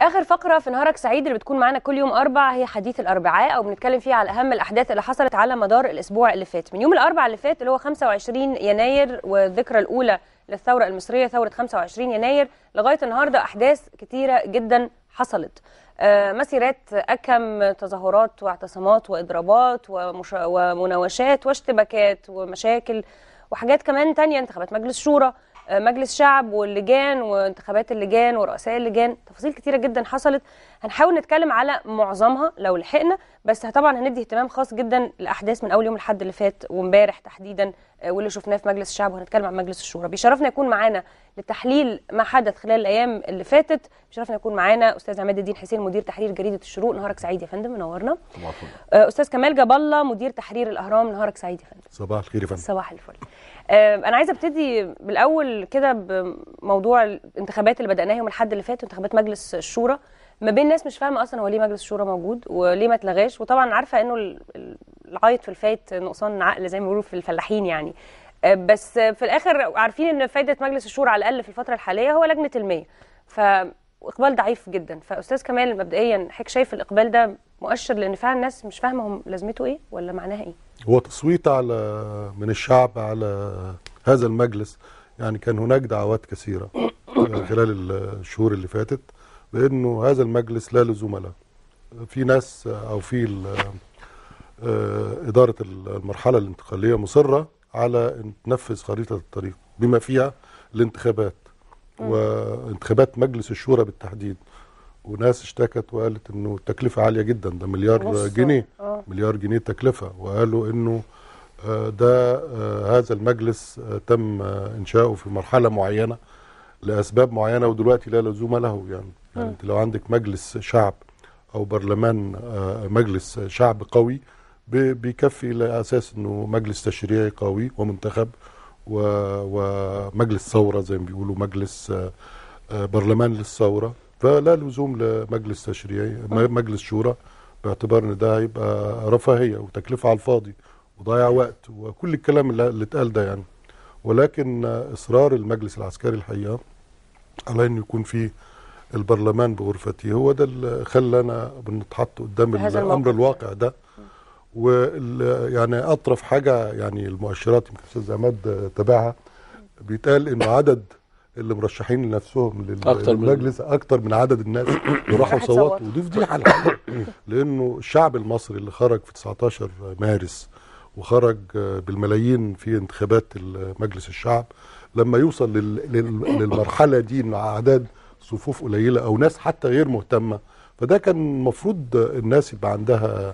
اخر فقره في نهارك سعيد اللي بتكون معانا كل يوم اربع هي حديث الاربعاء او بنتكلم فيها على اهم الاحداث اللي حصلت على مدار الاسبوع اللي فات من يوم الاربعاء اللي فات اللي هو 25 يناير والذكرى الاولى للثوره المصريه ثوره 25 يناير لغايه النهارده احداث كتيره جدا حصلت آه، مسيرات أكم تظاهرات واعتصامات وإضرابات ومش... ومناوشات واشتباكات ومشاكل وحاجات كمان تانية انتخابات مجلس شورى مجلس شعب واللجان وانتخابات اللجان ورؤساء اللجان تفاصيل كتيره جدا حصلت هنحاول نتكلم على معظمها لو لحقنا بس طبعا هندي اهتمام خاص جدا لاحداث من اول يوم الاحد اللي فات وامبارح تحديدا آه، واللي شفناه في مجلس الشعب وهنتكلم عن مجلس الشورى بيشرفنا يكون معانا لتحليل ما حدث خلال الايام اللي فاتت بيشرفنا يكون معانا استاذ عماد الدين حسين مدير تحرير جريده الشروق نهارك سعيد يا فندم منورنا آه، استاذ كمال جاب الله مدير تحرير الاهرام نهارك سعيد يا فندم صباح الخير يا فندم صباح الفل انا عايزه ابتدي بالاول كده بموضوع الانتخابات اللي بداناها يوم الاحد اللي فات انتخابات مجلس الشورى ما بين ناس مش فاهمه اصلا هو ليه مجلس الشورى موجود وليه ما اتلغاش وطبعا عارفه انه العيط في الفات نقصان عقل زي ما بيقولوا في الفلاحين يعني آه، بس في الاخر عارفين ان فائده مجلس الشورى على الاقل في الفتره الحاليه هو لجنه المية فاقبال ضعيف جدا فاستاذ كمال مبدئيا حضرتك شايف الاقبال ده مؤشر لان فعلا الناس مش فاهمه هم لازمته ايه ولا معناها ايه هو تصويت على من الشعب على هذا المجلس يعني كان هناك دعوات كثيره خلال الشهور اللي فاتت بانه هذا المجلس لا لزوم له في ناس او في آه، اداره المرحله الانتقاليه مصره على ان تنفذ خريطه الطريق بما فيها الانتخابات وانتخابات مجلس الشورى بالتحديد وناس اشتكت وقالت انه التكلفه عاليه جدا ده مليار جنيه آه. مليار جنيه تكلفه وقالوا انه آه، ده آه، هذا المجلس آه، تم انشاؤه في مرحله معينه لاسباب معينه ودلوقتي لا لزوم له يعني, يعني انت لو عندك مجلس شعب او برلمان مجلس شعب قوي بيكفي لاساس انه مجلس تشريعي قوي ومنتخب ومجلس ثوره زي ما بيقولوا مجلس برلمان للثوره فلا لزوم لمجلس تشريعي مجلس شورى باعتبار ان ده هيبقى رفاهيه وتكلفه على الفاضي وضيع وقت وكل الكلام اللي اتقال ده يعني ولكن اصرار المجلس العسكري الحقيقه على انه يكون في البرلمان بغرفته هو ده اللي خلانا بنتحط قدام الامر الواقع ده ويعني اطرف حاجه يعني المؤشرات يمكن استاذ عماد تابعها بيتقال انه عدد اللي مرشحين لنفسهم للمجلس أكتر, اكتر من عدد الناس اللي راحوا صوتوا ودي فضيحه لانه الشعب المصري اللي خرج في 19 مارس وخرج بالملايين في انتخابات مجلس الشعب لما يوصل للمرحله دي ان اعداد صفوف قليله او ناس حتى غير مهتمه فده كان المفروض الناس يبقى عندها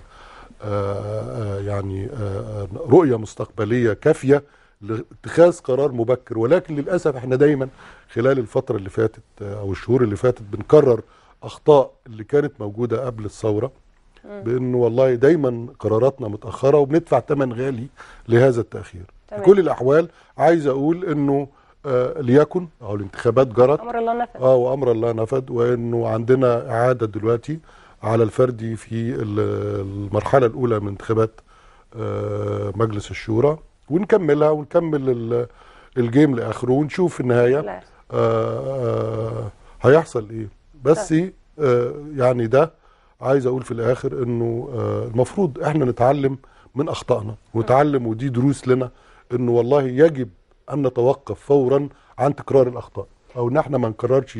آآ آه، آه، يعني آآ آه، رؤيه مستقبليه كافيه لاتخاذ قرار مبكر ولكن للاسف احنا دايما خلال الفتره اللي فاتت او الشهور اللي فاتت بنكرر اخطاء اللي كانت موجوده قبل الثوره بانه والله دايما قراراتنا متاخره وبندفع ثمن غالي لهذا التاخير تمام. في كل الاحوال عايز اقول انه آه، ليكن او الانتخابات جرت امر الله نفذ اه وامر الله نفذ وانه عندنا اعاده دلوقتي على الفردي في المرحله الاولى من انتخابات آه، مجلس الشورى ونكملها ونكمل الجيم لاخره ونشوف النهايه آه،, آه هيحصل ايه بس طيب. آه يعني ده عايز اقول في الاخر انه آه المفروض احنا نتعلم من اخطائنا ونتعلم ودي دروس لنا انه والله يجب ان نتوقف فورا عن تكرار الاخطاء او ان احنا ما نكررش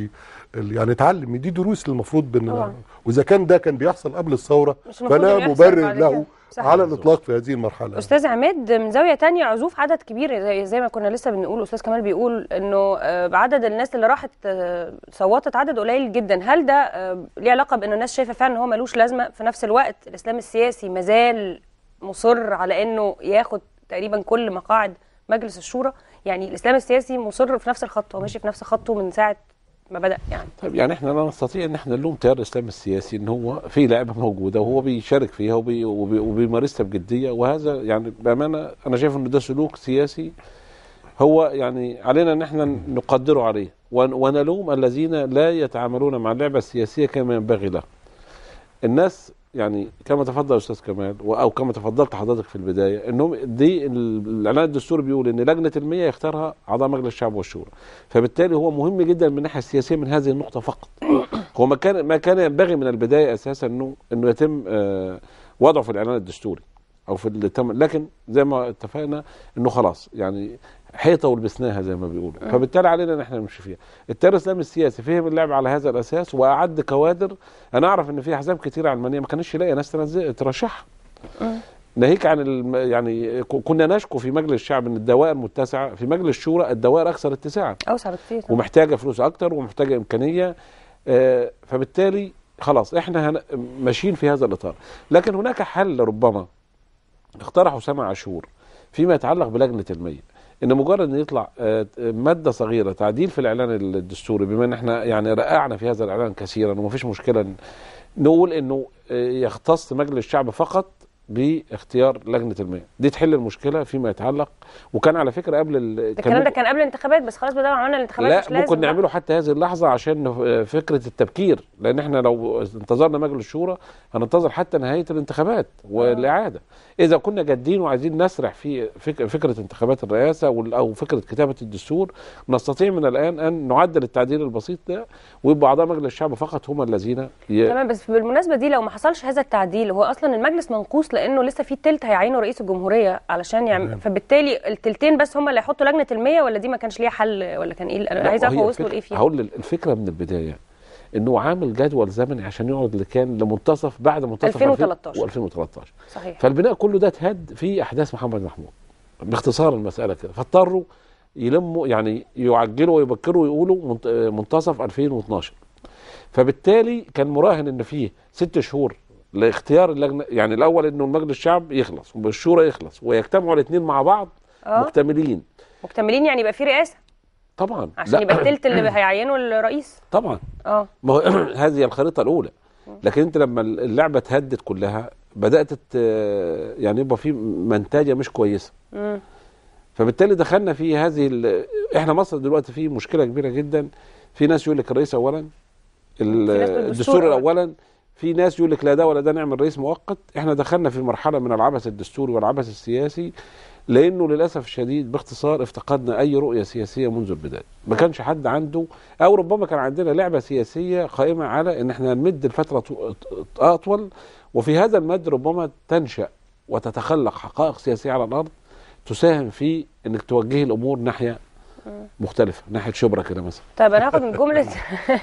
يعني نتعلم دي دروس المفروض بن واذا كان ده كان بيحصل قبل الثوره فلا مبرر له صحيح. على الاطلاق في هذه المرحله استاذ عماد من زاويه تانية عزوف عدد كبير زي, زي ما كنا لسه بنقول استاذ كمال بيقول انه آه، عدد الناس اللي راحت آه، صوتت عدد قليل جدا هل ده آه، ليه علاقه بان الناس شايفه فعلا ان هو ملوش لازمه في نفس الوقت الاسلام السياسي مازال مصر على انه ياخد تقريبا كل مقاعد مجلس الشورى يعني الاسلام السياسي مصر في نفس الخط وماشي في نفس خطه من ساعه ما بدا يعني طيب يعني احنا لا نستطيع ان احنا نلوم تيار الاسلام السياسي ان هو في لعبه موجوده وهو بيشارك فيها وبي وبي وبيمارسها بجديه وهذا يعني بامانه انا شايف ان ده سلوك سياسي هو يعني علينا ان احنا نقدره عليه ونلوم الذين لا يتعاملون مع اللعبه السياسيه كما ينبغي له. الناس يعني كما تفضل استاذ كمال او كما تفضلت حضرتك في البدايه انه دي الاعلان الدستوري بيقول ان لجنه المياه يختارها اعضاء مجلس الشعب والشورى فبالتالي هو مهم جدا من الناحيه السياسيه من هذه النقطه فقط هو ما كان ما كان ينبغي من البدايه اساسا انه انه يتم آه، وضعه في الاعلان الدستوري او في التمر لكن زي ما اتفقنا انه خلاص يعني حيطه ولبسناها زي ما بيقولوا آه. فبالتالي علينا ان احنا نمشي فيها التيار الاسلامي السياسي فهم اللعب على هذا الاساس واعد كوادر انا اعرف ان في احزاب كتير علمانيه ما كانتش يلاقي ناس ترشحها آه. ناهيك عن الم... يعني كنا نشكو في مجلس الشعب ان الدوائر متسعه في مجلس الشورى الدوائر اكثر اتساعا اوسع بكثير ومحتاجه فلوس اكثر ومحتاجه امكانيه آه فبالتالي خلاص احنا هن... ماشيين في هذا الاطار لكن هناك حل ربما اقترح اسامه عاشور فيما يتعلق بلجنه الميت ان مجرد ان يطلع آه، ماده صغيره تعديل في الاعلان الدستوري بما ان احنا يعني رقعنا في هذا الاعلان كثيرا ومفيش مشكله نقول انه آه، يختص مجلس الشعب فقط باختيار لجنه المياه دي تحل المشكله فيما يتعلق وكان على فكره قبل ال... الكلام ده كان قبل الانتخابات بس خلاص بدأنا عملنا الانتخابات لا مش لازم ممكن نعمله حتى هذه اللحظه عشان آه، فكره التبكير لان احنا لو انتظرنا مجلس الشورى هننتظر حتى نهايه الانتخابات والاعاده اذا كنا جادين وعايزين نسرح في فكره انتخابات الرئاسه او فكره كتابه الدستور نستطيع من الان ان نعدل التعديل البسيط ده ويبقى اعضاء مجلس الشعب فقط هم الذين ي... تمام بس بالمناسبه دي لو ما حصلش هذا التعديل هو اصلا المجلس منقوص لانه لسه في تلت هيعينه رئيس الجمهوريه علشان يعني تمام. فبالتالي التلتين بس هم اللي هيحطوا لجنه المية ولا دي ما كانش ليها حل ولا كان ايه عايز اعرف هو وصلوا لايه فيها هقول الفكره من البدايه انه عامل جدول زمني عشان يقعد لكان لمنتصف بعد منتصف 2013 و2013 صحيح فالبناء كله ده اتهد في احداث محمد محمود باختصار المساله كده فاضطروا يلموا يعني يعجلوا ويبكروا ويقولوا منتصف 2012 فبالتالي كان مراهن ان فيه ست شهور لاختيار اللجنه يعني الاول انه المجلس الشعب يخلص والشورى يخلص ويجتمعوا الاثنين مع بعض آه. مكتملين مكتملين يعني يبقى في رئاسه طبعا عشان يبقى التلت اللي هيعينه الرئيس طبعا اه ما هو هذه الخريطه الاولى لكن انت لما اللعبه اتهدت كلها بدات يعني يبقى في منتجه مش كويسه فبالتالي دخلنا في هذه احنا مصر دلوقتي في مشكله كبيره جدا في ناس يقول لك الرئيس اولا الدستور اولا في ناس يقول لك لا ده ولا ده نعمل رئيس مؤقت احنا دخلنا في مرحله من العبث الدستوري والعبث السياسي لانه للاسف الشديد باختصار افتقدنا اي رؤيه سياسيه منذ البدايه ما كانش حد عنده او ربما كان عندنا لعبه سياسيه قائمه على ان احنا نمد الفتره اطول وفي هذا المد ربما تنشا وتتخلق حقائق سياسيه على الارض تساهم في انك توجهي الامور ناحيه مختلفه ناحيه شبرا كده مثلا طيب انا هاخد من جمله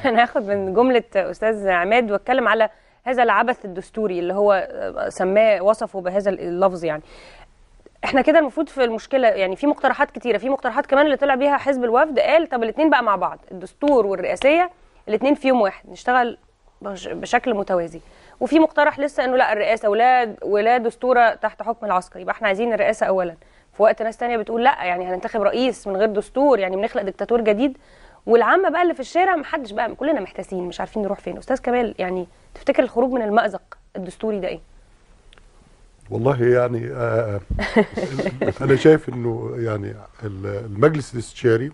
انا هاخد من جمله استاذ عماد واتكلم على هذا العبث الدستوري اللي هو سماه وصفه بهذا اللفظ يعني احنا كده المفروض في المشكله يعني في مقترحات كتيره في مقترحات كمان اللي طلع بيها حزب الوفد قال طب الاثنين بقى مع بعض الدستور والرئاسيه الاثنين في يوم واحد نشتغل بشكل متوازي وفي مقترح لسه انه لا الرئاسه ولا ولا دستوره تحت حكم العسكري يبقى احنا عايزين الرئاسه اولا في وقت ناس تانية بتقول لا يعني هننتخب رئيس من غير دستور يعني بنخلق دكتاتور جديد والعامه بقى اللي في الشارع محدش بقى كلنا محتاسين مش عارفين نروح فين استاذ كمال يعني تفتكر الخروج من المازق الدستوري ده ايه والله يعني آه، آه، انا شايف انه يعني المجلس الاستشاري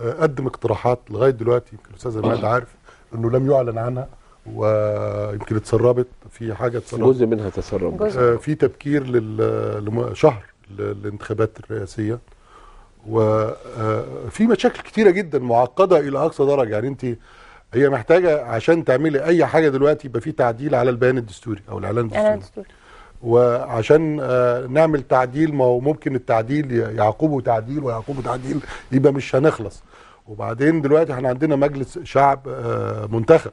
آه، قدم اقتراحات لغايه دلوقتي يمكن الاستاذ عماد عارف انه لم يعلن عنها ويمكن اتسربت في حاجه اتسربت جزء منها تسرب في تبكير لشهر للانتخابات الرئاسيه وفي مشاكل كتيره جدا معقده الى اقصى درجه يعني انت هي محتاجه عشان تعملي اي حاجه دلوقتي يبقى في تعديل على البيان الدستوري او الاعلان الدستوري وعشان آه، نعمل تعديل ما هو ممكن التعديل يعقوبه تعديل ويعقوبه تعديل يبقى مش هنخلص وبعدين دلوقتي احنا عندنا مجلس شعب آه، منتخب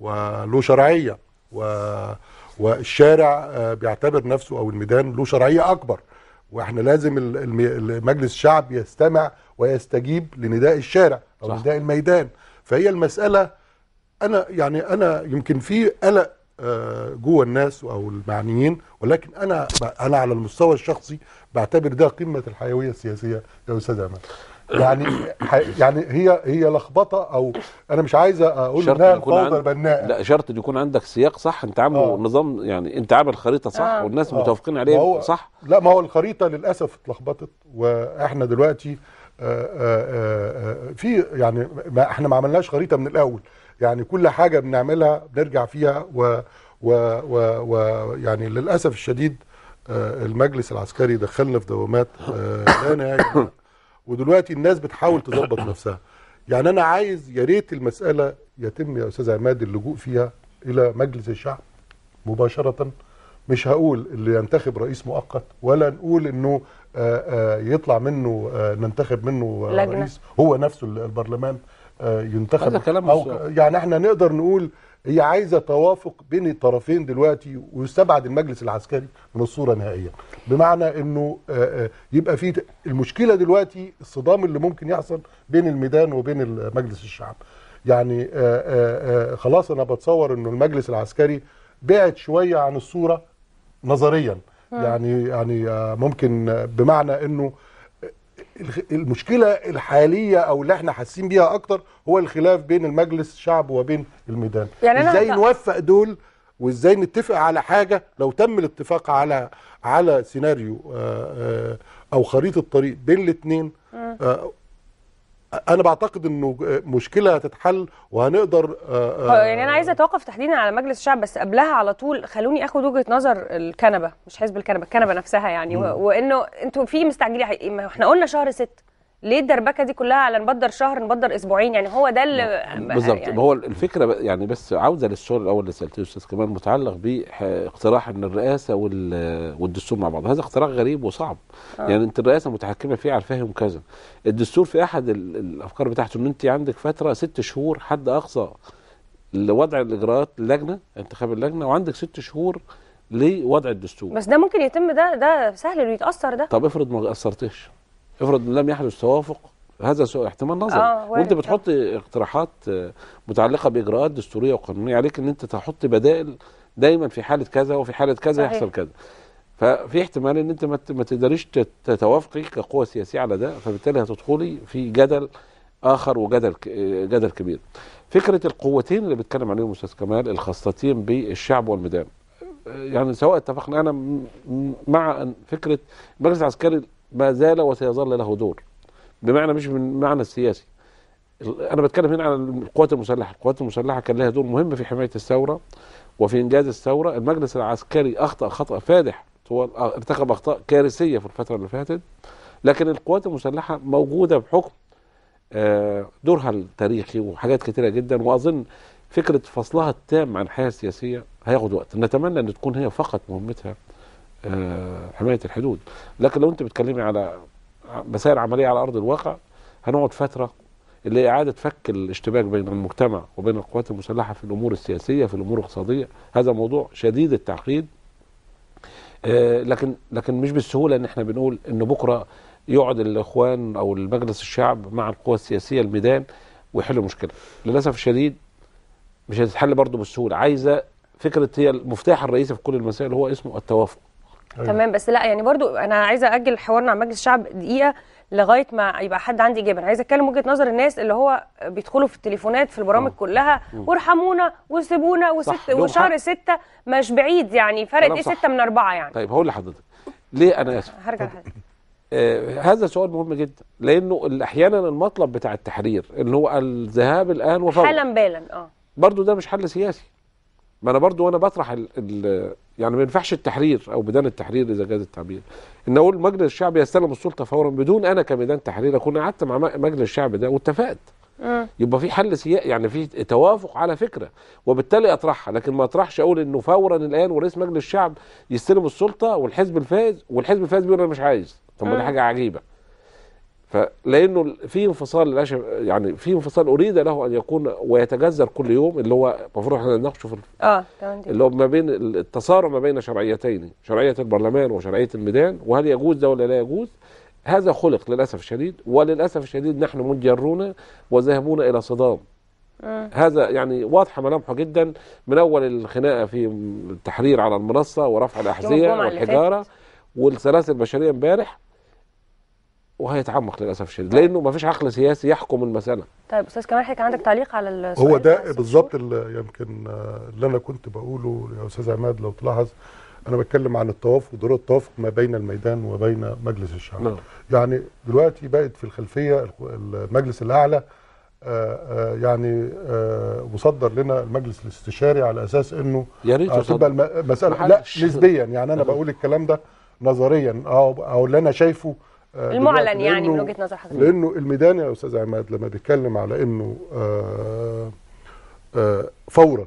وله شرعيه و والشارع آه، بيعتبر نفسه او الميدان له شرعيه اكبر واحنا لازم مجلس الشعب يستمع ويستجيب لنداء الشارع او صح. نداء الميدان فهي المساله انا يعني انا يمكن في قلق آه، جوه الناس او المعنيين ولكن انا انا على المستوى الشخصي بعتبر ده قمه الحيويه السياسيه يا استاذ امل آه. يعني يعني هي هي لخبطه او انا مش عايز اقول انها فوضى بناء لا شرط ان يكون عندك سياق صح انت عامل آه. نظام يعني انت عامل خريطه صح آه. والناس آه. متفقين عليها صح لا ما هو الخريطه للاسف اتلخبطت واحنا دلوقتي آآ آه، آآ في يعني ما احنا ما عملناش خريطه من الاول يعني كل حاجه بنعملها بنرجع فيها و, و, و, و يعني للاسف الشديد آه، المجلس العسكري دخلنا في دوامات آه، لا نهايه ودلوقتي الناس بتحاول تظبط نفسها يعني انا عايز يا ريت المساله يتم يا استاذ عماد اللجوء فيها الى مجلس الشعب مباشره مش هقول اللي ينتخب رئيس مؤقت ولا نقول انه آه، يطلع منه ننتخب منه لجنة. رئيس هو نفسه البرلمان آه، ينتخب كلام أو يعني احنا نقدر نقول هي عايزه توافق بين الطرفين دلوقتي ويستبعد المجلس العسكري من الصوره نهائيا بمعنى انه آه، آه، يبقى في المشكله دلوقتي الصدام اللي ممكن يحصل بين الميدان وبين مجلس الشعب يعني خلاص انا بتصور انه المجلس العسكري بعد شويه عن الصوره نظريا يعني يعني ممكن بمعنى انه المشكله الحاليه او اللي احنا حاسين بيها اكتر هو الخلاف بين المجلس الشعب وبين الميدان يعني ازاي نوفق دول وازاي نتفق على حاجه لو تم الاتفاق على على سيناريو آه، آه، او خريطه طريق بين الاثنين انا بعتقد انه مشكله هتتحل وهنقدر آه، آه، آه، يعني انا عايزه اتوقف تحديدا على مجلس الشعب بس قبلها على طول خلوني اخد وجهه نظر الكنبه مش حزب الكنبه الكنبه نفسها يعني وانه انتوا في مستعجلين احنا قلنا شهر 6 ليه الدربكه دي كلها على نبدر شهر نبدر اسبوعين يعني هو ده اللي بالظبط يعني هو الفكره يعني بس عوده للسؤال الاول اللي سالته استاذ كمان متعلق باقتراح ان الرئاسه والدستور مع بعض هذا اقتراح غريب وصعب آه. يعني انت الرئاسه متحكمه فيه على فهم كذا الدستور في احد الافكار بتاعته ان انت عندك فتره ست شهور حد اقصى لوضع الاجراءات اللجنه انتخاب اللجنه وعندك ست شهور لوضع الدستور بس ده ممكن يتم ده ده سهل انه يتاثر ده طب افرض ما اثرتش افرض لم يحدث توافق هذا سوء احتمال نظري آه وانت بتحط اقتراحات آه، متعلقه باجراءات دستوريه وقانونيه عليك ان انت تحط بدائل دايما في حاله كذا وفي حاله كذا صحيح. يحصل كذا ففي احتمال ان انت ما تقدريش تتوافقي كقوه سياسيه على ده فبالتالي هتدخلي في جدل اخر وجدل آه، جدل كبير. فكره القوتين اللي بيتكلم عليهم استاذ كمال الخاصتين بالشعب والميدان. آه، يعني سواء اتفقنا انا مع فكره المجلس العسكري ما زال وسيظل له دور بمعنى مش بالمعنى السياسي انا بتكلم هنا عن القوات المسلحه، القوات المسلحه كان لها دور مهم في حمايه الثوره وفي انجاز الثوره، المجلس العسكري اخطا خطا فادح ارتكب آه، اخطاء كارثيه في الفتره اللي فاتت لكن القوات المسلحه موجوده بحكم آه، دورها التاريخي وحاجات كثيره جدا واظن فكره فصلها التام عن الحياه السياسيه هياخد وقت، نتمنى ان تكون هي فقط مهمتها آه، حمايه الحدود لكن لو انت بتكلمي على مسائل عمليه على ارض الواقع هنقعد فتره اللي إعادة فك الاشتباك بين المجتمع وبين القوات المسلحة في الأمور السياسية في الأمور الاقتصادية هذا موضوع شديد التعقيد آه، لكن لكن مش بالسهولة إن احنا بنقول إن بكرة يقعد الإخوان أو المجلس الشعب مع القوى السياسية الميدان ويحلوا مشكلة للأسف الشديد مش هتتحل برضه بالسهولة عايزة فكرة هي المفتاح الرئيسي في كل المسائل هو اسمه التوافق أيوة. تمام بس لا يعني برضو انا عايزه اجل حوارنا عن مجلس الشعب دقيقه لغايه ما يبقى حد عندي اجابه انا عايزه اتكلم وجهه نظر الناس اللي هو بيدخلوا في التليفونات في البرامج أوه. كلها وارحمونا آه. وسيبونا وست وشهر ستة مش بعيد يعني فرق ايه ستة من اربعة يعني طيب هقول لحضرتك ليه انا اسف هرجع لحضرتك آه هذا سؤال مهم جدا لانه احيانا المطلب بتاع التحرير اللي هو الذهاب الان وفورا حالا بالا اه برضه ده مش حل سياسي ما انا برضو وانا بطرح الـ الـ يعني ما ينفعش التحرير او ميدان التحرير اذا جاز التعبير ان اقول مجلس الشعب يستلم السلطه فورا بدون انا كميدان تحرير اكون قعدت مع مجلس الشعب ده واتفقت آه. يبقى في حل سيا يعني في توافق على فكره وبالتالي اطرحها لكن ما اطرحش اقول انه فورا الان ورئيس مجلس الشعب يستلم السلطه والحزب الفائز والحزب الفائز بيقول انا مش عايز طب ما دي آه. حاجه عجيبه فلانه في انفصال يعني في انفصال اريد له ان يكون ويتجذر كل يوم اللي هو المفروض احنا نناقشه في اه اللي هو ما بين التصارع ما بين شرعيتين شرعيه البرلمان وشرعيه الميدان وهل يجوز ده ولا لا يجوز هذا خلق للاسف الشديد وللاسف الشديد نحن مجرون وذهبون الى صدام هذا يعني واضحه ملامحه جدا من اول الخناقه في التحرير على المنصه ورفع الاحذيه والحجاره والسلاسل البشريه امبارح وهيتعمق للاسف الشديد لانه ما فيش عقل سياسي يحكم المساله طيب استاذ كمال حضرتك عندك تعليق على السؤال هو ده بالظبط يمكن آه، اللي انا كنت بقوله يا استاذ عماد لو تلاحظ انا بتكلم عن التوافق ودور التوافق ما بين الميدان وبين مجلس الشعب نعم. يعني دلوقتي بقت في الخلفيه المجلس الاعلى آه، آه، يعني مصدر لنا المجلس الاستشاري على اساس انه يا ريت المساله لا نسبيا يعني انا بقول الكلام ده نظريا او او اللي انا شايفه آه، المعلن يعني من وجهه نظر حضرتك لانه الميدان يا استاذ عماد لما بيتكلم على انه آه، آه، فورا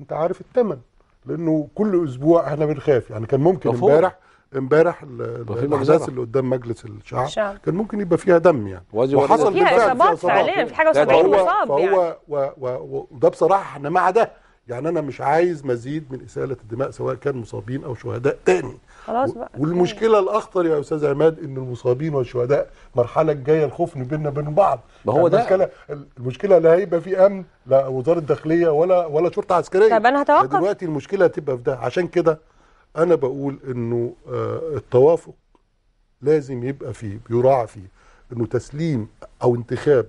انت عارف الثمن لانه كل اسبوع احنا بنخاف يعني كان ممكن امبارح امبارح الاحداث اللي قدام مجلس الشعب شعب. كان ممكن يبقى فيها دم يعني وحصل فيها اصابات فعليا في حاجه يعني و70 مصاب فهو يعني وده بصراحه احنا مع ده يعني انا مش عايز مزيد من اساله الدماء سواء كان مصابين او شهداء تاني خلاص بقى والمشكله الاخطر يا استاذ عماد ان المصابين والشهداء المرحله الجايه الخوف بيننا وبين بعض ما هو ده المشكله المشكله لا هيبقى في امن لا وزاره الداخليه ولا ولا شرطه عسكريه طب انا هتوقف دلوقتي المشكله هتبقى في ده عشان كده انا بقول انه آه، التوافق لازم يبقى فيه بيراعى فيه انه تسليم او انتخاب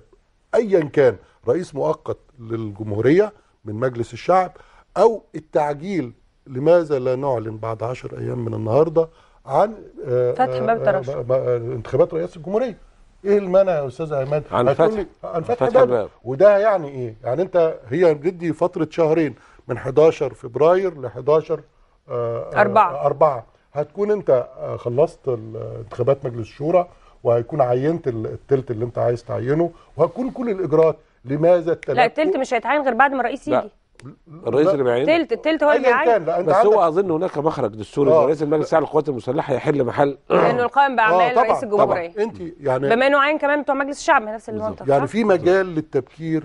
ايا كان رئيس مؤقت للجمهوريه من مجلس الشعب او التعجيل لماذا لا نعلن بعد 10 ايام من النهارده عن آه، فتح باب الترشح آه، آه، انتخابات رئاسه الجمهوريه ايه المانع يا استاذ عماد عن فتح عن فتح باب. وده يعني ايه يعني انت هي بتدي فتره شهرين من 11 فبراير ل 11 4 4 هتكون انت خلصت انتخابات مجلس الشورى وهيكون عينت التلت اللي انت عايز تعينه وهتكون كل الاجراءات لماذا التلت لا التلت مش هيتعين غير بعد ما الرئيس يجي الرئيس اللي بيعينه تلت التلت هو اللي بيعين بس هو اظن هناك مخرج دستوري آه. رئيس المجلس الاعلى للقوات المسلحه يحل محل لانه القائم باعمال آه رئيس الجمهوريه انت يعني بما انه عين كمان بتوع مجلس الشعب نفس المنطقه يعني في مجال للتبكير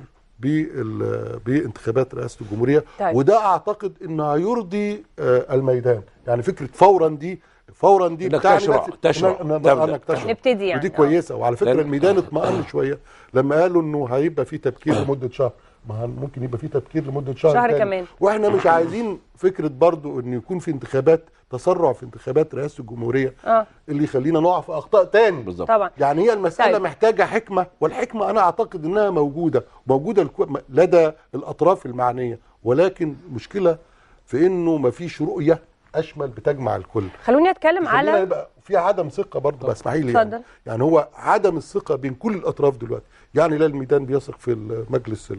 بانتخابات رئاسه الجمهوريه طيب. وده اعتقد انه هيرضي آه، الميدان يعني فكره فورا دي فورا دي انك تشرع تشرع انك تشرع نبتدي يعني ودي كويسه وعلى فكره الميدان اطمأن شويه لما قالوا انه هيبقى في تبكير لمده شهر ما ممكن يبقى في تبكير لمده شهر شهر تاني. كمان واحنا مش عايزين فكره برضو ان يكون في انتخابات تسرع في انتخابات رئاسه الجمهوريه آه. اللي يخلينا نقع في اخطاء تاني بالظبط طبعا يعني هي المساله طيب. محتاجه حكمه والحكمه انا اعتقد انها موجوده موجوده لدى الاطراف المعنيه ولكن مشكله في انه ما فيش رؤيه اشمل بتجمع الكل خلوني اتكلم على في عدم ثقه برضه بس اسمحي لي يعني. يعني هو عدم الثقه بين كل الاطراف دلوقتي يعني لا الميدان بيثق في مجلس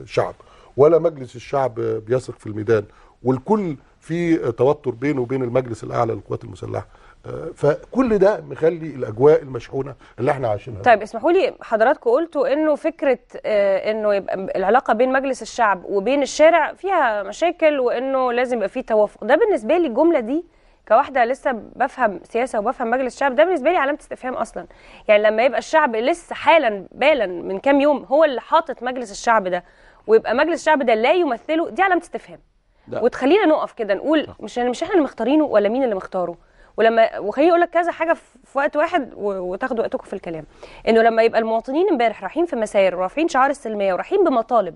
الشعب ولا مجلس الشعب بيثق في الميدان والكل في توتر بينه وبين المجلس الاعلى للقوات المسلحه فكل ده مخلي الاجواء المشحونه اللي احنا عايشينها طيب اسمحوا لي حضراتكم قلتوا انه فكره آه، انه يبقى العلاقه بين مجلس الشعب وبين الشارع فيها مشاكل وانه لازم يبقى في توافق ده بالنسبه لي الجمله دي كواحده لسه بفهم سياسه وبفهم مجلس الشعب ده بالنسبه لي علامه استفهام اصلا يعني لما يبقى الشعب لسه حالا بالا من كام يوم هو اللي حاطط مجلس الشعب ده ويبقى مجلس الشعب ده لا يمثله دي علامه استفهام وتخلينا نقف كده نقول اه. مش مش احنا اللي مختارينه ولا مين اللي مختاره ولما وخليني اقول لك كذا حاجه في وقت واحد وتاخدوا وقتكم في الكلام انه لما يبقى المواطنين امبارح رايحين في مساير ورافعين شعار السلميه ورايحين بمطالب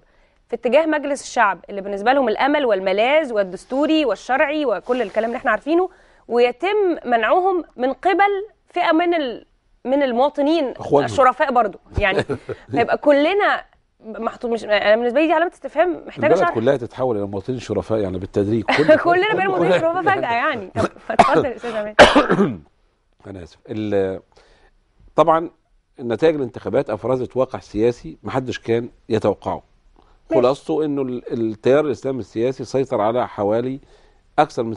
في اتجاه مجلس الشعب اللي بالنسبه لهم الامل والملاذ والدستوري والشرعي وكل الكلام اللي احنا عارفينه ويتم منعهم من قبل فئه من ال... من المواطنين أخوانهم. الشرفاء برضو يعني هيبقى كلنا محطوط مش يعني انا بالنسبه لي دي علامه استفهام محتاجه شرح كلها تتحول الى مواطنين شرفاء يعني بالتدريج كل كلنا بقينا مواطنين شرفاء فجاه يعني طب اتفضل يا استاذ امان انا اسف طبعا نتائج الانتخابات افرزت واقع سياسي محدش كان يتوقعه خلاصته انه التيار الاسلامي السياسي سيطر على حوالي اكثر من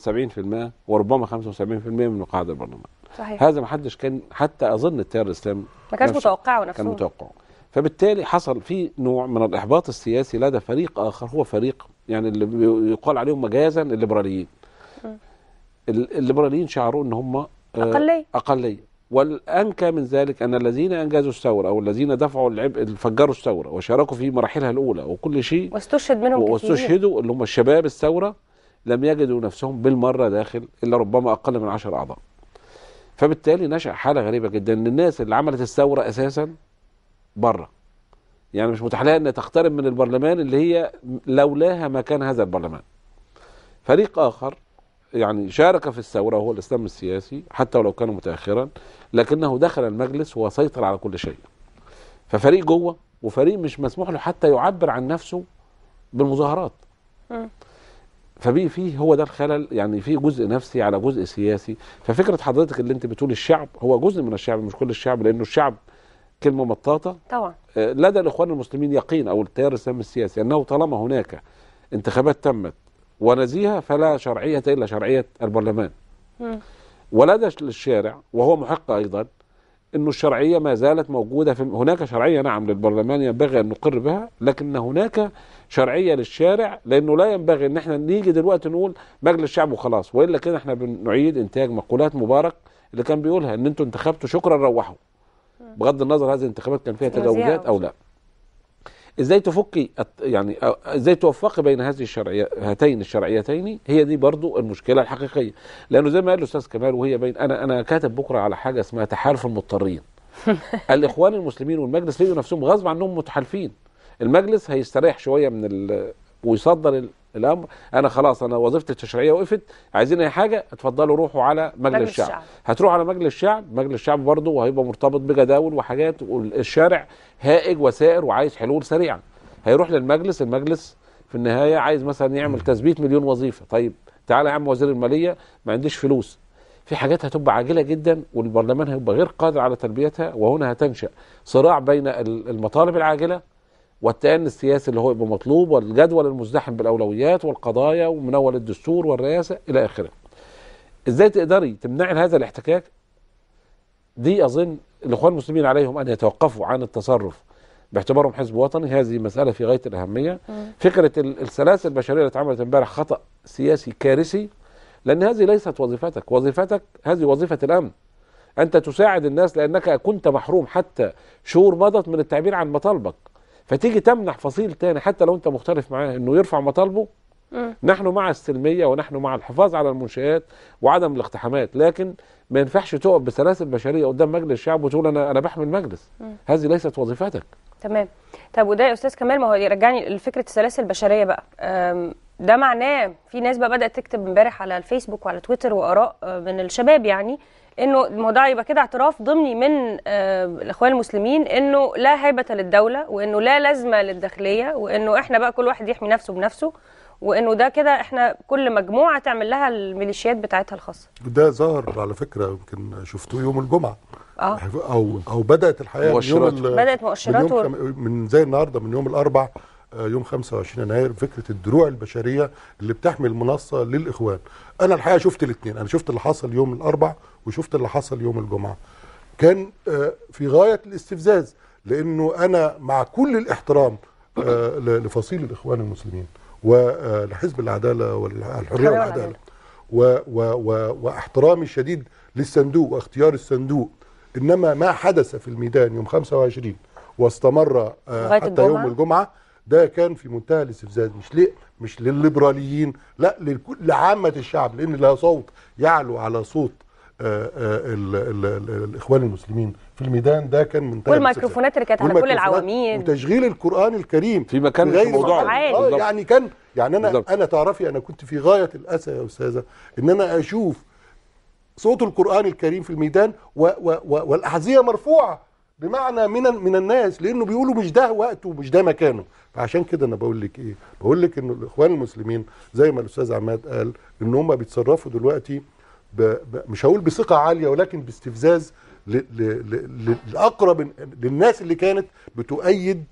70% وربما 75% من قاعده البرلمان صحيح هذا محدش كان حتى اظن التيار الاسلامي ما كانش متوقعه نفسه كان متوقعه فبالتالي حصل في نوع من الإحباط السياسي لدى فريق آخر هو فريق يعني اللي يقال عليهم مجازا الليبراليين الليبراليين شعروا ان هم آه، اقليه اقليه والانكى من ذلك ان الذين انجزوا الثوره او الذين دفعوا العبء فجروا الثوره وشاركوا في مراحلها الاولى وكل شيء واستشهد منهم واستشهدوا اللي هم الشباب الثوره لم يجدوا نفسهم بالمره داخل الا ربما اقل من 10 اعضاء فبالتالي نشا حاله غريبه جدا ان الناس اللي عملت الثوره اساسا بره يعني مش متاح لها ان تقترب من البرلمان اللي هي لولاها ما كان هذا البرلمان فريق اخر يعني شارك في الثوره وهو الاسلام السياسي حتى ولو كان متاخرا لكنه دخل المجلس وسيطر على كل شيء ففريق جوه وفريق مش مسموح له حتى يعبر عن نفسه بالمظاهرات فبي فيه هو ده الخلل يعني في جزء نفسي على جزء سياسي ففكره حضرتك اللي انت بتقول الشعب هو جزء من الشعب مش كل الشعب لانه الشعب كلمه مطاطه طبعا آه، لدى الاخوان المسلمين يقين او التيار الاسلامي السياسي انه طالما هناك انتخابات تمت ونزيهه فلا شرعيه الا شرعيه البرلمان ولدى الشارع وهو محق ايضا انه الشرعيه ما زالت موجوده في هناك شرعيه نعم للبرلمان ينبغي ان نقر بها لكن هناك شرعيه للشارع لانه لا ينبغي ان احنا نيجي دلوقتي نقول مجلس الشعب وخلاص والا كده احنا بنعيد انتاج مقولات مبارك اللي كان بيقولها ان انتوا انتخبتوا شكرا روحوا بغض النظر هذه الانتخابات كان فيها تجاوزات او لا ازاي تفكي يعني ازاي توفقي بين هذه الشرعيه هاتين الشرعيتين هي دي برضو المشكله الحقيقيه لانه زي ما قال الاستاذ كمال وهي بين انا انا كاتب بكره على حاجه اسمها تحالف المضطرين الاخوان المسلمين والمجلس لقوا نفسهم غصب عنهم متحالفين المجلس هيستريح شويه من ال... ويصدر الامر انا خلاص انا وظيفتي التشريعيه وقفت عايزين اي حاجه اتفضلوا روحوا على مجلس مجل الشعب. الشعب هتروح على مجلس الشعب مجلس الشعب برضه وهيبقى مرتبط بجداول وحاجات والشارع هائج وسائر وعايز حلول سريعه هيروح للمجلس المجلس في النهايه عايز مثلا يعمل تثبيت مليون وظيفه طيب تعالى يا عم وزير الماليه ما عنديش فلوس في حاجات هتبقى عاجله جدا والبرلمان هيبقى غير قادر على تلبيتها وهنا هتنشا صراع بين المطالب العاجله والتأني السياسي اللي هو يبقى مطلوب والجدول المزدحم بالأولويات والقضايا ومن أول الدستور والرئاسة إلى آخره إزاي تقدري تمنعي هذا الاحتكاك دي أظن الإخوان المسلمين عليهم أن يتوقفوا عن التصرف باعتبارهم حزب وطني هذه مسألة في غاية الأهمية م. فكرة السلاسل البشرية اللي اتعملت امبارح خطأ سياسي كارثي لأن هذه ليست وظيفتك وظيفتك هذه وظيفة الأمن أنت تساعد الناس لأنك كنت محروم حتى شهور مضت من التعبير عن مطالبك فتيجي تمنح فصيل تاني حتى لو انت مختلف معاه انه يرفع مطالبه نحن مع السلمية ونحن مع الحفاظ على المنشآت وعدم الاقتحامات لكن ما ينفعش تقف بسلاسل بشرية قدام مجلس الشعب وتقول أنا أنا بحمي المجلس هذه ليست وظيفتك تمام طب وده يا أستاذ كمال ما هو يرجعني لفكرة السلاسل البشرية بقى ده معناه في ناس بقى بدأت تكتب امبارح على الفيسبوك وعلى تويتر وآراء من الشباب يعني انه الموضوع يبقى كده اعتراف ضمني من آه الاخوان المسلمين انه لا هيبه للدوله وانه لا لازمه للداخليه وانه احنا بقى كل واحد يحمي نفسه بنفسه وانه ده كده احنا كل مجموعه تعمل لها الميليشيات بتاعتها الخاصه ده ظهر على فكره يمكن شفتوه يوم الجمعه آه. او او بدات الحقيقه من يوم بدات مؤشراته من, يوم و... من زي النهارده من يوم الاربع آه، يوم 25 يناير فكره الدروع البشريه اللي بتحمي المنصه للاخوان انا الحقيقه شفت الاثنين انا شفت اللي حصل يوم الاربع وشفت اللي حصل يوم الجمعه كان آه، في غايه الاستفزاز لانه انا مع كل الاحترام آه، لفصيل الاخوان المسلمين ولحزب العداله والحريه والعداله و و و واحترامي الشديد للصندوق واختيار الصندوق انما ما حدث في الميدان يوم 25 واستمر حتى الجمعة. يوم الجمعه ده كان في منتهى الاستفزاز مش ليه مش للليبراليين لا لعامه الشعب لان لا صوت يعلو على صوت الـ آه، آه، الـ الـ الاخوان المسلمين في الميدان ده كان منتهى والميكروفونات اللي كانت على كل العواميد وتشغيل القران الكريم في مكان في موضوع آه يعني كان يعني انا بالضبط. انا تعرفي انا كنت في غايه الاسى يا استاذه ان انا اشوف صوت القران الكريم في الميدان و و و والاحذيه مرفوعه بمعنى من من الناس لانه بيقولوا مش ده وقته ومش ده مكانه فعشان كده انا بقول لك ايه بقول لك ان الاخوان المسلمين زي ما الاستاذ عماد قال ان هم بيتصرفوا دلوقتي ب... ب... مش هقول بثقه عاليه ولكن باستفزاز ل... ل... لاقرب للناس اللي كانت بتؤيد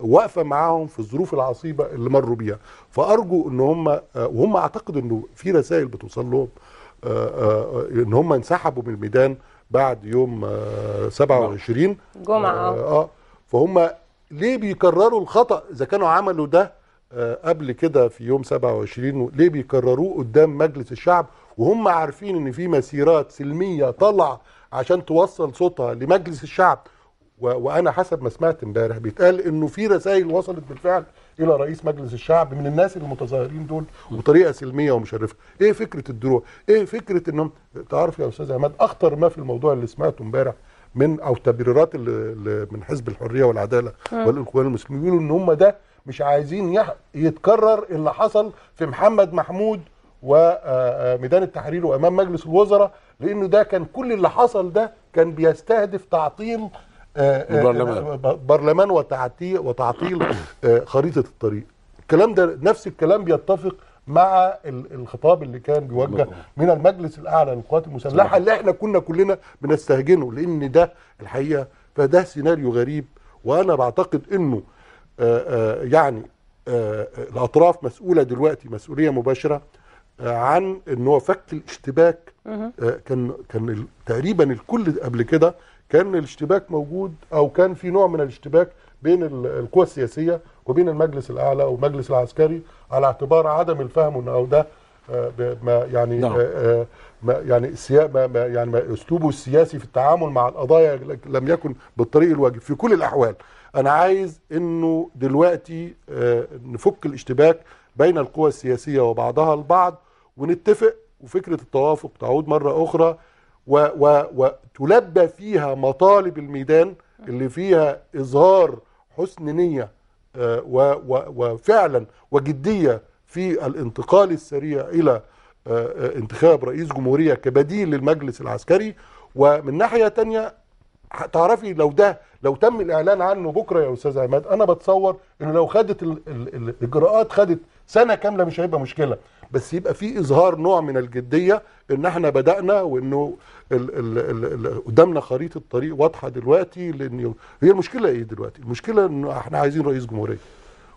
واقفه معاهم في الظروف العصيبه اللي مروا بيها فارجو ان هم وهم اعتقد انه في رسائل بتوصل لهم آه، آه، آه، ان هم انسحبوا من الميدان بعد يوم 27 آه، جمعه آه،, آه. اه فهم ليه بيكرروا الخطا اذا كانوا عملوا ده قبل كده في يوم 27 ليه بيكرروه قدام مجلس الشعب وهم عارفين ان في مسيرات سلميه طالعه عشان توصل صوتها لمجلس الشعب وانا حسب ما سمعت امبارح بيتقال انه في رسائل وصلت بالفعل الى رئيس مجلس الشعب من الناس المتظاهرين دول بطريقه سلميه ومشرفه ايه فكره الدروع ايه فكره انهم تعرف يا استاذ عماد اخطر ما في الموضوع اللي سمعته امبارح من او تبريرات من حزب الحريه والعداله والاخوان المسلمين بيقولوا ان هم ده مش عايزين يتكرر اللي حصل في محمد محمود وميدان آه، آه، التحرير وامام مجلس الوزراء لانه ده كان كل اللي حصل ده كان بيستهدف تعطيل البرلمان آه، آه، آه، برلمان وتعطيل وتعطيل خريطه الطريق الكلام ده نفس الكلام بيتفق مع الخطاب اللي كان بيوجه من المجلس الاعلى للقوات المسلحه اللي احنا كنا كلنا بنستهجنه لان ده الحقيقه فده سيناريو غريب وانا بعتقد انه يعني الاطراف مسؤوله دلوقتي مسؤوليه مباشره عن ان هو فك الاشتباك كان كان تقريبا الكل قبل كده كان الاشتباك موجود او كان في نوع من الاشتباك بين القوى السياسيه وبين المجلس الاعلى والمجلس العسكري على اعتبار عدم الفهم ان او ده آه، ما يعني نعم. آه، آه، ما يعني ما يعني ما اسلوبه السياسي في التعامل مع القضايا لم يكن بالطريق الواجب في كل الاحوال انا عايز انه دلوقتي نفك الاشتباك بين القوى السياسيه وبعضها البعض ونتفق وفكره التوافق تعود مره اخرى وتلبى فيها مطالب الميدان اللي فيها إظهار حسن نية آه، وفعلا وجدية في الانتقال السريع إلى آه، آه، انتخاب رئيس جمهورية كبديل للمجلس العسكري ومن ناحية تانية تعرفي لو ده لو تم الإعلان عنه بكرة يا أستاذ عماد أنا بتصور إنه لو خدت الإجراءات خدت سنة كاملة مش هيبقى مشكلة بس يبقى في اظهار نوع من الجديه ان احنا بدانا وانه قدامنا خريطه طريق واضحه دلوقتي لان هي المشكله ايه دلوقتي؟ المشكله ان احنا عايزين رئيس جمهوريه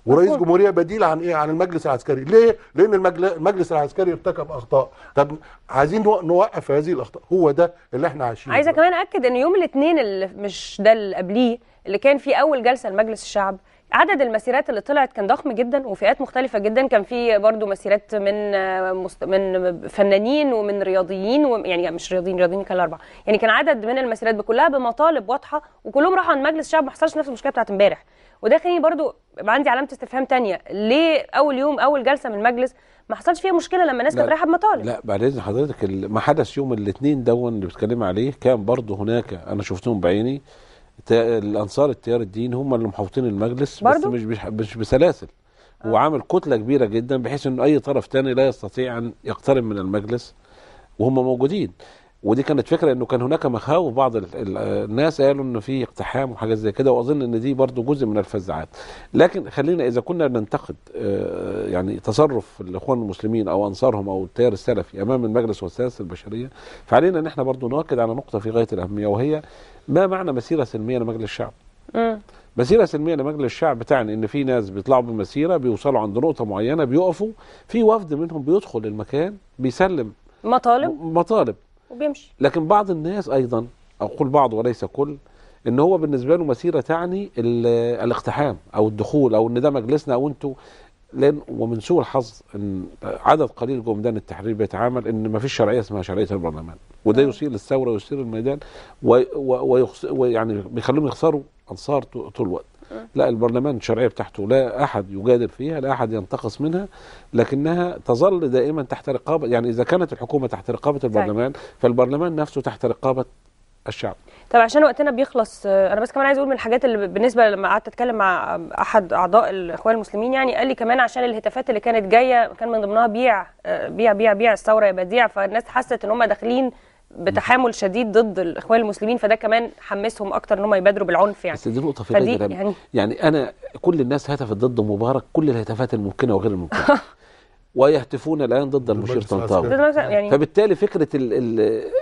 ورئيس جمهوريه بديل عن ايه؟ عن المجلس العسكري، ليه؟ لان المجلس العسكري ارتكب اخطاء، طب عايزين نوقف هذه الاخطاء، هو ده اللي احنا عايشينه عايزه كمان اكد ان يوم الاثنين اللي مش ده اللي قبليه اللي كان في اول جلسه لمجلس الشعب عدد المسيرات اللي طلعت كان ضخم جدا وفئات مختلفه جدا كان في برضو مسيرات من آه، من فنانين ومن رياضيين يعني مش رياضيين رياضيين كان الاربعه يعني كان عدد من المسيرات بكلها بمطالب واضحه وكلهم راحوا عند مجلس الشعب ما حصلش نفس المشكله بتاعت امبارح وده خليني برضو عندي علامه استفهام تانية ليه اول يوم اول جلسه من المجلس ما حصلش فيها مشكله لما الناس كانت رايحه بمطالب لا بعدين حضرتك ما حدث يوم الاثنين دون اللي بتكلم عليه كان برضو هناك انا شفتهم بعيني الانصار التيار الدين هم اللي محوطين المجلس برضو؟ بس مش مش بسلاسل آه. وعامل كتله كبيره جدا بحيث انه اي طرف تاني لا يستطيع ان يقترب من المجلس وهم موجودين ودي كانت فكره انه كان هناك مخاوف بعض الناس قالوا انه في اقتحام وحاجات زي كده واظن ان دي برضو جزء من الفزعات لكن خلينا اذا كنا ننتقد آه، يعني تصرف الاخوان المسلمين او انصارهم او التيار السلفي امام المجلس والسياسه البشريه فعلينا ان احنا برضو نؤكد على نقطه في غايه الاهميه وهي ما معنى مسيره سلميه لمجلس الشعب؟ م. مسيرة سلمية لمجلس الشعب تعني ان في ناس بيطلعوا بمسيرة بيوصلوا عند نقطة معينة بيقفوا في وفد منهم بيدخل المكان بيسلم مطالب مطالب وبيمشي لكن بعض الناس ايضا اقول بعض وليس كل ان هو بالنسبة له مسيرة تعني الاقتحام او الدخول او ان ده مجلسنا او انتوا لان ومن سوء الحظ ان عدد قليل جوه ميدان التحرير بيتعامل ان ما فيش شرعيه اسمها شرعيه البرلمان وده آه. يثير الثوره ويثير الميدان ويعني بيخليهم يخسروا انصار طول الوقت آه. لا البرلمان الشرعيه بتاعته لا احد يجادل فيها لا احد ينتقص منها لكنها تظل دائما تحت رقابه يعني اذا كانت الحكومه تحت رقابه البرلمان فالبرلمان نفسه تحت رقابه الشعب طب عشان وقتنا بيخلص آه، انا بس كمان عايز اقول من الحاجات اللي بالنسبه لما قعدت اتكلم مع احد اعضاء الاخوان المسلمين يعني قال لي كمان عشان الهتافات اللي كانت جايه كان من ضمنها بيع آه، بيع بيع بيع الثوره يا بديع فالناس حست ان هم داخلين بتحامل شديد ضد الاخوان المسلمين فده كمان حمسهم اكتر ان هم يبادروا بالعنف يعني بس دي نقطه في يعني يعني انا كل الناس هتفت ضد مبارك كل الهتافات الممكنه وغير الممكنه ويهتفون الان ضد المشير طنطاوي يعني فبالتالي فكره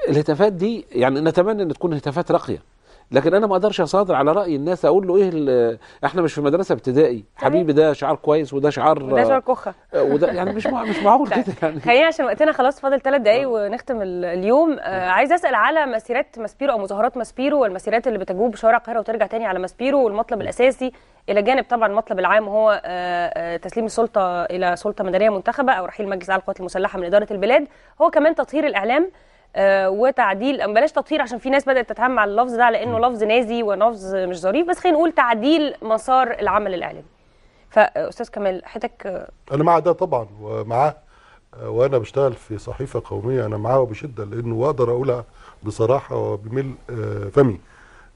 الهتافات دي يعني نتمنى ان تكون هتافات راقيه لكن انا ما اقدرش اصادر على راي الناس اقول له ايه احنا مش في مدرسه ابتدائي حبيبي ده شعار كويس وده شعار وده شعار آه، كخه آه، وده يعني مش مش معقول طيب. كده يعني خلينا عشان وقتنا خلاص فاضل ثلاث دقايق آه. ونختم اليوم عايز اسال على مسيرات ماسبيرو او مظاهرات ماسبيرو والمسيرات اللي بتجوب شوارع القاهره وترجع تاني على ماسبيرو والمطلب الاساسي الى جانب طبعا المطلب العام هو تسليم السلطه الى سلطه مدنيه منتخبه او رحيل مجلس اعلى القوات المسلحه من اداره البلاد هو كمان تطهير الاعلام آه، وتعديل بلاش تطهير عشان في ناس بدات تتهم على اللفظ ده لانه لفظ نازي ولفظ مش ظريف بس خلينا نقول تعديل مسار العمل الاعلامي فاستاذ كمال حضرتك انا مع ده طبعا ومعاه وانا بشتغل في صحيفه قوميه انا معاه بشده لانه اقدر اقولها بصراحه وبملء آه، فمي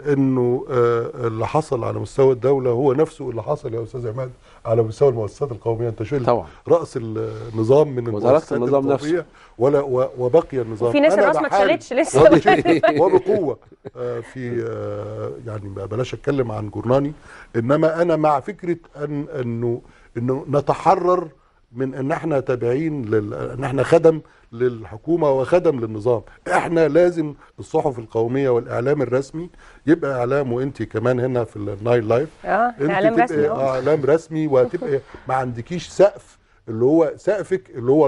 انه آه، اللي حصل على مستوى الدوله هو نفسه اللي حصل يا استاذ عماد على مستوى المؤسسات القوميه انت شلت طبعا راس النظام من وزاره النظام نفسه ولا وبقي النظام في ناس الراس ما اتشالتش لسه وبقوه آه، في آه، يعني بلاش اتكلم عن جورناني انما انا مع فكره ان انه انه نتحرر من ان احنا تابعين لل... ان احنا خدم للحكومة وخدم للنظام احنا لازم الصحف القومية والاعلام الرسمي يبقى اعلام وانت كمان هنا في النايل لايف اه اعلام رسمي آه. آه، اعلام رسمي وهتبقى ما عندكيش سقف اللي هو سقفك اللي هو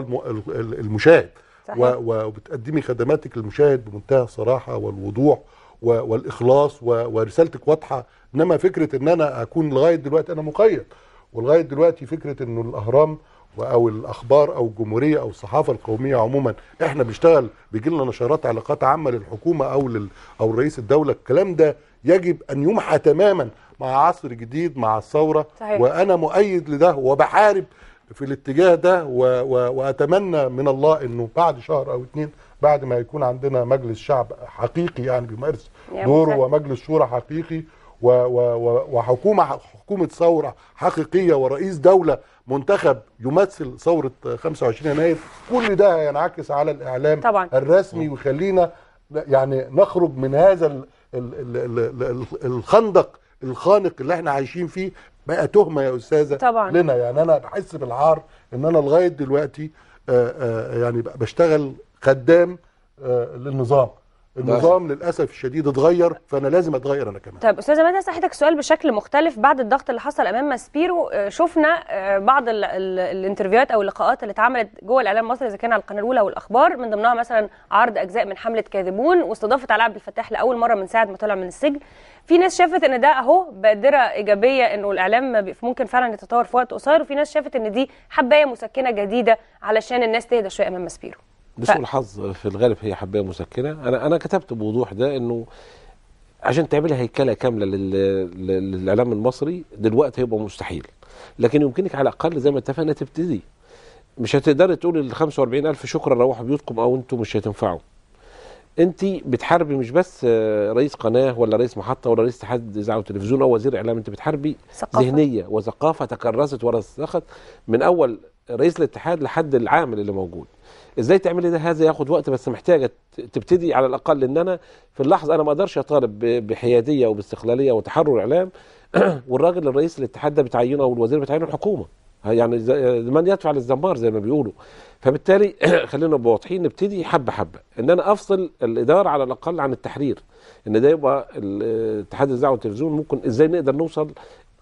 المشاهد وبتقدمي خدماتك للمشاهد بمنتهى الصراحة والوضوح والإخلاص ورسالتك واضحة إنما فكرة إن أنا أكون لغاية دلوقتي أنا مقيد ولغاية دلوقتي فكرة إنه الأهرام او الاخبار او الجمهوريه او الصحافه القوميه عموما احنا بنشتغل بيجي لنا نشرات علاقات عامه للحكومه او لل او رئيس الدوله الكلام ده يجب ان يمحى تماما مع عصر جديد مع الثوره صحيح. وانا مؤيد لده وبحارب في الاتجاه ده و... و... واتمنى من الله انه بعد شهر او اتنين بعد ما يكون عندنا مجلس شعب حقيقي يعني بيمارس دوره ومجلس شورى حقيقي و... و... وحكومه حكومه ثوره حقيقيه ورئيس دوله منتخب يمثل ثوره 25 يناير كل ده هينعكس على الاعلام طبعا. الرسمي ويخلينا يعني نخرج من هذا الـ الـ الـ الخندق الخانق اللي احنا عايشين فيه بقى تهمه يا استاذه طبعا. لنا يعني انا بحس بالعار ان انا لغايه دلوقتي آآ آه، آآ آه، يعني بشتغل خدام آه، للنظام النظام للاسف الشديد اتغير فانا لازم اتغير انا كمان طيب استاذه ماده اسالك سؤال بشكل مختلف بعد الضغط اللي حصل امام ماسبيرو آه، شفنا آه، بعض الانترفيوهات او اللقاءات اللي اتعملت جوه الاعلام المصري اذا كان على القناه الاولى والاخبار من ضمنها مثلا عرض اجزاء من حمله كاذبون واستضافت علاء عبد الفتاح لاول مره من ساعه ما طلع من السجن في ناس شافت ان ده اهو بادره ايجابيه انه الاعلام ممكن فعلا يتطور في وقت قصير وفي ناس شافت ان دي حبايه مسكنه جديده علشان الناس تهدى شويه امام ماسبيرو بسوء الحظ في الغالب هي حبايه مسكنه انا انا كتبت بوضوح ده انه عشان تعملها هيكله كامله للاعلام المصري دلوقتي هيبقى مستحيل لكن يمكنك على الاقل زي ما اتفقنا تبتدي مش هتقدري تقولي لل 45000 شكرا روحوا بيوتكم او انتم مش هتنفعوا انت بتحاربي مش بس رئيس قناه ولا رئيس محطه ولا رئيس اتحاد اذاعه وتلفزيون او وزير اعلام انت بتحاربي ثقافة. ذهنيه وثقافه تكرست ورسخت من اول رئيس الاتحاد لحد العامل اللي موجود ازاي تعملي ده هذا ياخد وقت بس محتاجه تبتدي على الاقل ان انا في اللحظه انا ما اقدرش اطالب بحياديه وباستقلاليه وتحرر اعلام والراجل الرئيس الاتحاد ده بتعينه او الوزير بتعينه الحكومه يعني من يدفع للزمار زي ما بيقولوا فبالتالي خلينا نبقى واضحين نبتدي حبه حبه ان انا افصل الاداره على الاقل عن التحرير ان ده يبقى اتحاد الاذاعه والتلفزيون ممكن ازاي نقدر نوصل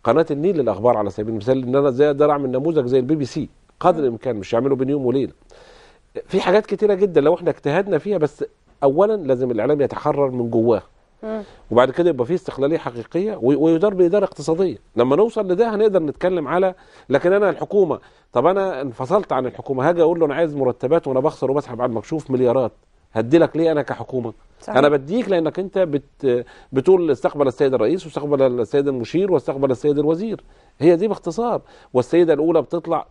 قناه النيل للاخبار على سبيل المثال ان انا ازاي اقدر اعمل نموذج زي البي بي سي قدر الامكان مش يعمله بين يوم وليله في حاجات كتيرة جدا لو احنا اجتهدنا فيها بس اولا لازم الاعلام يتحرر من جواه وبعد كده يبقى في استقلاليه حقيقيه ويدار باداره اقتصاديه لما نوصل لده هنقدر نتكلم على لكن انا الحكومه طب انا انفصلت عن الحكومه هاجي اقول له انا عايز مرتبات وانا بخسر وبسحب على المكشوف مليارات هدي لك ليه انا كحكومه صحيح. انا بديك لانك انت بت... بتقول استقبل السيد الرئيس واستقبل السيد المشير واستقبل السيد الوزير هي دي باختصار والسيده الاولى بتطلع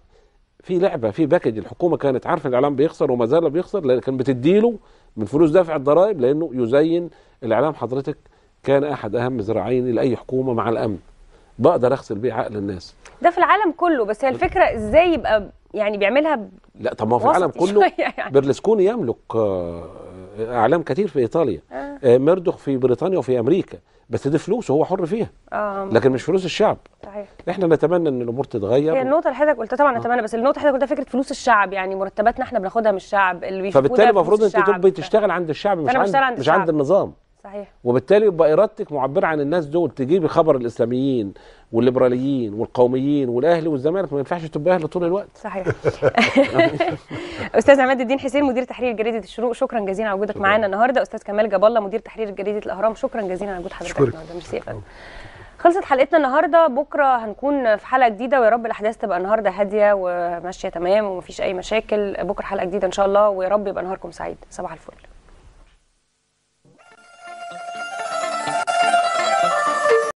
في لعبه في باكج الحكومه كانت عارفه الاعلام بيخسر وما زال بيخسر لان كان بتديله من فلوس دافع الضرائب لانه يزين الاعلام حضرتك كان احد اهم ذراعين لاي حكومه مع الامن بقدر اغسل بيه عقل الناس ده في العالم كله بس هي الفكره ازاي يبقى يعني بيعملها ب... لا طب ما هو في العالم كله يعني. برلسكوني يملك آه، اعلام كتير في ايطاليا آه. آه، مردخ في بريطانيا وفي امريكا بس دي فلوس وهو حر فيها آه. لكن مش فلوس الشعب صحيح احنا نتمنى ان الامور تتغير هي النقطه اللي حضرتك قلتها طبعا آه. نتمنى بس النقطه اللي حضرتك قلتها فكره فلوس الشعب يعني مرتباتنا احنا بناخدها من الشعب اللي فبالتالي المفروض انت تبقي تشتغل عند الشعب مش عند الشعب. مش عند النظام صحيح وبالتالي يبقى ارادتك معبره عن الناس دول تجيبي خبر الاسلاميين والليبراليين والقوميين والاهلي والزمالك ما ينفعش تبقى اهلي طول الوقت صحيح استاذ عماد الدين حسين مدير تحرير جريده الشروق شكرا جزيلا على وجودك معانا النهارده استاذ كمال جاب الله مدير تحرير جريده الاهرام شكرا جزيلا على وجود حضرتك النهارده ميرسي خلصت حلقتنا النهارده بكره هنكون في حلقه جديده ويا رب الاحداث تبقى النهارده هاديه وماشيه تمام ومفيش اي مشاكل بكره حلقه جديده ان شاء الله ويا رب يبقى نهاركم سعيد صباح الفل